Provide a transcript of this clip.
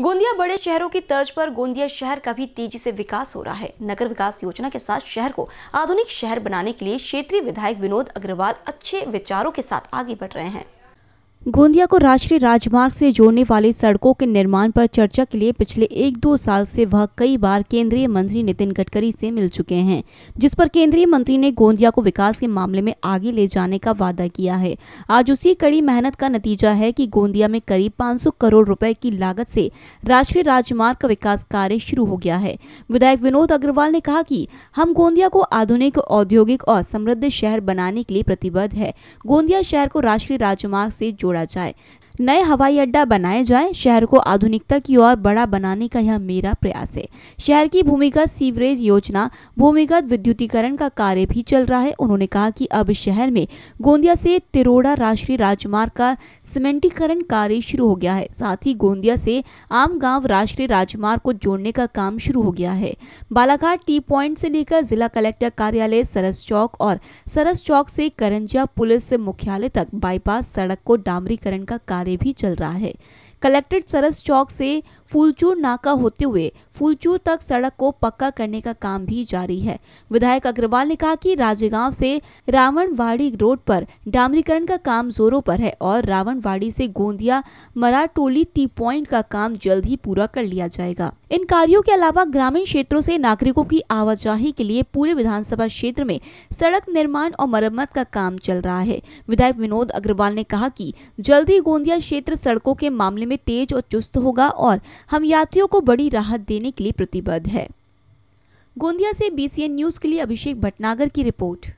गोंदिया बड़े शहरों की तर्ज पर गोंदिया शहर का भी तेजी से विकास हो रहा है नगर विकास योजना के साथ शहर को आधुनिक शहर बनाने के लिए क्षेत्रीय विधायक विनोद अग्रवाल अच्छे विचारों के साथ आगे बढ़ रहे हैं गोंदिया को राष्ट्रीय राजमार्ग से जोड़ने वाली सड़कों के निर्माण पर चर्चा के लिए पिछले एक दो साल से वह कई बार केंद्रीय मंत्री नितिन गडकरी से मिल चुके हैं जिस पर केंद्रीय मंत्री ने गोंदिया को विकास के मामले में आगे ले जाने का वादा किया है आज उसी कड़ी मेहनत का नतीजा है कि गोंदिया में करीब 500 करोड़ रुपए की लागत से राष्ट्रीय राजमार्ग का विकास कार्य शुरू हो गया है विधायक विनोद अग्रवाल ने कहा की हम गोंदिया को आधुनिक औद्योगिक और समृद्ध शहर बनाने के लिए प्रतिबद्ध है गोंदिया शहर को राष्ट्रीय राजमार्ग से जोड़ा जाए नए हवाई अड्डा बनाए जाए शहर को आधुनिकता की ओर बड़ा बनाने का यह मेरा प्रयास है शहर की भूमिगत सीवरेज योजना भूमिगत विद्युतीकरण का कार्य भी चल रहा है उन्होंने कहा कि अब शहर में गोंदिया से तिरोड़ा राष्ट्रीय राजमार्ग का सीमेंटीकरण कार्य शुरू हो गया है साथ ही गोंदिया से आम गांव राष्ट्रीय राजमार्ग को जोड़ने का काम शुरू हो गया है बालाघाट टी पॉइंट से लेकर जिला कलेक्टर कार्यालय सरस चौक और सरस चौक से करंजा पुलिस मुख्यालय तक बाईपास सड़क को डामरीकरण का कार्य भी चल रहा है कलेक्ट्रेट सरस चौक से फूलचूर नाका होते हुए फूलचूर तक सड़क को पक्का करने का काम भी जारी है विधायक अग्रवाल ने कहा कि राजेगांव से रावणवाड़ी रोड पर डामरीकरण का काम जोरों पर है और रावणवाड़ी से गोंदिया मराटोली टी पॉइंट का काम जल्द ही पूरा कर लिया जाएगा इन कार्यो के अलावा ग्रामीण क्षेत्रों से नागरिकों की आवाजाही के लिए पूरे विधानसभा क्षेत्र में सड़क निर्माण और मरम्मत का काम चल रहा है विधायक विनोद अग्रवाल ने कहा कि जल्द ही गोंदिया क्षेत्र सड़कों के मामले में तेज और चुस्त होगा और हम यात्रियों को बड़ी राहत देने के लिए प्रतिबद्ध है गोंदिया से बीसीएन न्यूज़ के लिए अभिषेक भटनागर की रिपोर्ट